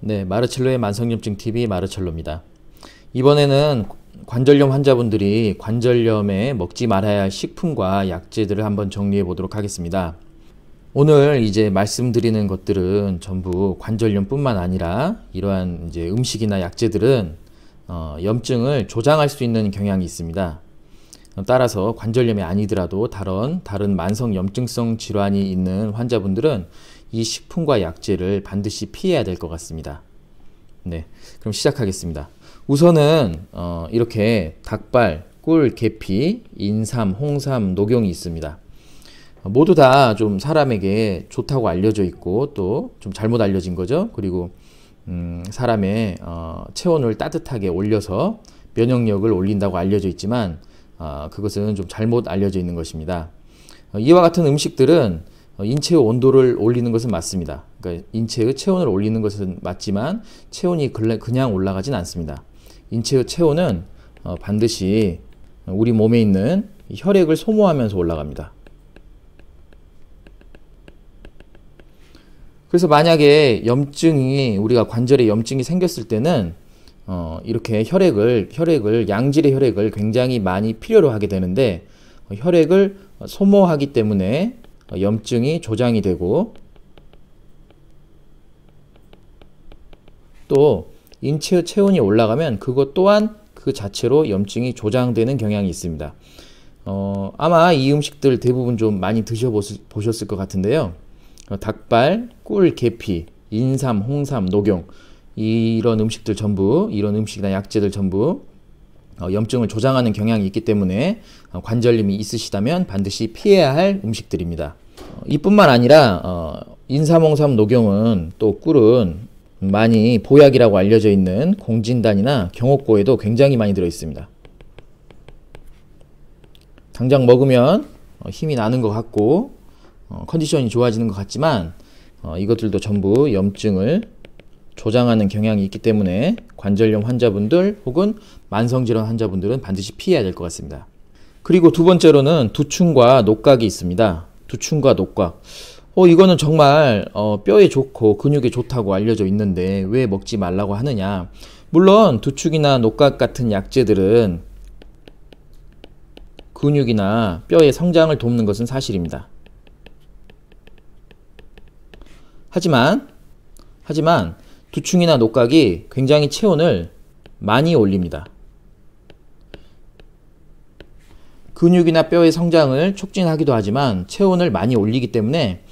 네, 마르첼로의 만성염증 TV 마르첼로입니다. 이번에는 관절염 환자분들이 관절염에 먹지 말아야 할 식품과 약재들을 한번 정리해 보도록 하겠습니다. 오늘 이제 말씀드리는 것들은 전부 관절염뿐만 아니라 이러한 이제 음식이나 약재들은 어, 염증을 조장할 수 있는 경향이 있습니다. 따라서 관절염이 아니더라도 다른 다른 만성 염증성 질환이 있는 환자분들은 이 식품과 약재를 반드시 피해야 될 것 같습니다. 네, 그럼 시작하겠습니다. 우선은 어, 이렇게 닭발, 꿀, 계피, 인삼, 홍삼, 녹용이 있습니다. 어, 모두 다 좀 사람에게 좋다고 알려져 있고 또 좀 잘못 알려진 거죠. 그리고 음, 사람의 어, 체온을 따뜻하게 올려서 면역력을 올린다고 알려져 있지만 어, 그것은 좀 잘못 알려져 있는 것입니다. 어, 이와 같은 음식들은 어, 인체의 온도를 올리는 것은 맞습니다. 그러니까 인체의 체온을 올리는 것은 맞지만 체온이 그냥 올라가진 않습니다. 인체의 체온은 어, 반드시 우리 몸에 있는 혈액을 소모하면서 올라갑니다. 그래서 만약에 염증이 우리가 관절에 염증이 생겼을 때는 어, 이렇게 혈액을 혈액을 양질의 혈액을 굉장히 많이 필요로 하게 되는데 어, 혈액을 소모하기 때문에 어, 염증이 조장이 되고 또인체 체온이 올라가면 그것 또한 그 자체로 염증이 조장되는 경향이 있습니다. 어, 아마 이 음식들 대부분 좀 많이 드셔보셨을 것 같은데요. 어, 닭발, 꿀, 계피, 인삼, 홍삼, 녹용 이런 음식들 전부 이런 음식이나 약재들 전부 어, 염증을 조장하는 경향이 있기 때문에 어, 관절염이 있으시다면 반드시 피해야 할 음식들입니다. 어, 이뿐만 아니라 인삼홍삼 녹용은 또 꿀은 많이 보약이라고 알려져 있는 공진단이나 경옥고에도 굉장히 많이 들어 있습니다. 당장 먹으면 힘이 나는 것 같고 컨디션이 좋아지는 것 같지만 이것들도 전부 염증을 조장하는 경향이 있기 때문에 관절염 환자분들 혹은 만성질환 환자분들은 반드시 피해야 될 것 같습니다. 그리고 두 번째로는 두충과 녹각이 있습니다. 두충과 녹각. 어, 이거는 정말 어, 뼈에 좋고 근육에 좋다고 알려져 있는데 왜 먹지 말라고 하느냐. 물론 두축이나 녹각 같은 약재들은 근육이나 뼈의 성장을 돕는 것은 사실입니다. 하지만 하지만 두충이나 녹각이 굉장히 체온을 많이 올립니다. 근육이나 뼈의 성장을 촉진하기도 하지만 체온을 많이 올리기 때문에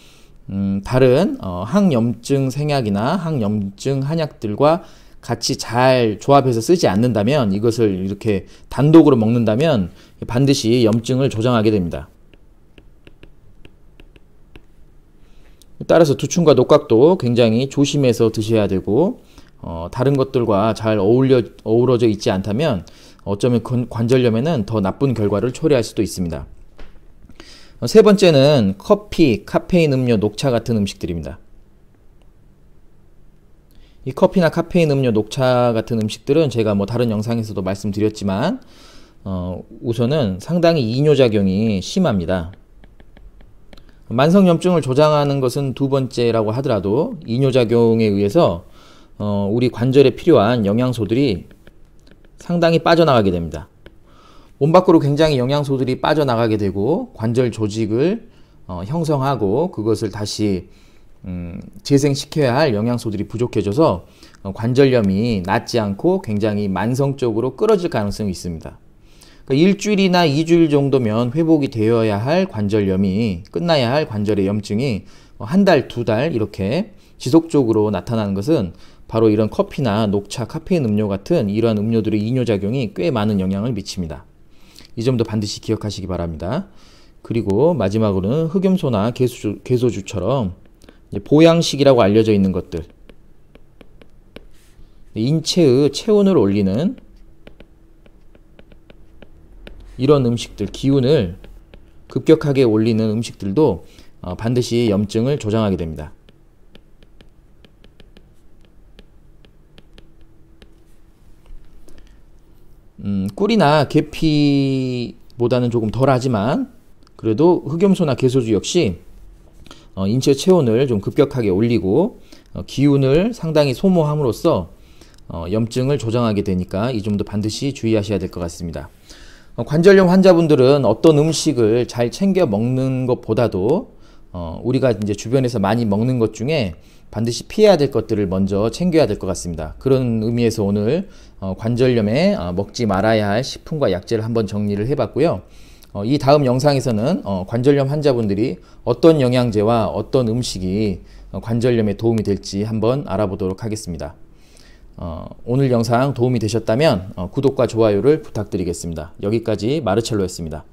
음, 다른 어, 항염증 생약이나 항염증 한약들과 같이 잘 조합해서 쓰지 않는다면 이것을 이렇게 단독으로 먹는다면 반드시 염증을 조장하게 됩니다. 따라서 두춤과 녹각도 굉장히 조심해서 드셔야 되고 어, 다른 것들과 잘 어울려 어우러져 있지 않다면 어쩌면 관절염에는 더 나쁜 결과를 초래할 수도 있습니다. 어, 세 번째는 커피, 카페인 음료, 녹차 같은 음식들입니다. 이 커피나 카페인 음료, 녹차 같은 음식들은 제가 뭐 다른 영상에서도 말씀드렸지만 어, 우선은 상당히 이뇨작용이 심합니다. 만성염증을 조장하는 것은 두 번째라고 하더라도 이뇨작용에 의해서 어, 우리 관절에 필요한 영양소들이 상당히 빠져나가게 됩니다. 몸 밖으로 굉장히 영양소들이 빠져나가게 되고 관절 조직을 어, 형성하고 그것을 다시 음, 재생시켜야 할 영양소들이 부족해져서 어, 관절염이 낫지 않고 굉장히 만성적으로 끌어질 가능성이 있습니다. 그러니까 일주일이나 이주일 정도면 회복이 되어야 할 관절염이 끝나야 할 관절의 염증이 뭐 한 달, 두 달 이렇게 지속적으로 나타나는 것은 바로 이런 커피나 녹차, 카페인 음료 같은 이러한 음료들의 이뇨작용이 꽤 많은 영향을 미칩니다. 이 점도 반드시 기억하시기 바랍니다. 그리고 마지막으로는 흑염소나 개소주, 개소주처럼 보양식이라고 알려져 있는 것들 인체의 체온을 올리는 이런 음식들 기운을 급격하게 올리는 음식들도 어, 반드시 염증을 조장하게 됩니다. 음, 꿀이나 계피보다는 조금 덜하지만 그래도 흑염소나 개소주 역시 어, 인체 체온을 좀 급격하게 올리고 어, 기운을 상당히 소모함으로써 어, 염증을 조장하게 되니까 이 점도 반드시 주의하셔야 될 것 같습니다. 어, 관절염 환자분들은 어떤 음식을 잘 챙겨 먹는 것보다도 어, 우리가 이제 주변에서 많이 먹는 것 중에 반드시 피해야 될 것들을 먼저 챙겨야 될 것 같습니다. 그런 의미에서 오늘 어, 관절염에 어, 먹지 말아야 할 식품과 약재를 한번 정리를 해봤고요. 어, 이 다음 영상에서는 어, 관절염 환자분들이 어떤 영양제와 어떤 음식이 관절염에 도움이 될지 한번 알아보도록 하겠습니다. 어, 오늘 영상 도움이 되셨다면 어, 구독과 좋아요를 부탁드리겠습니다. 여기까지 마르첼로였습니다.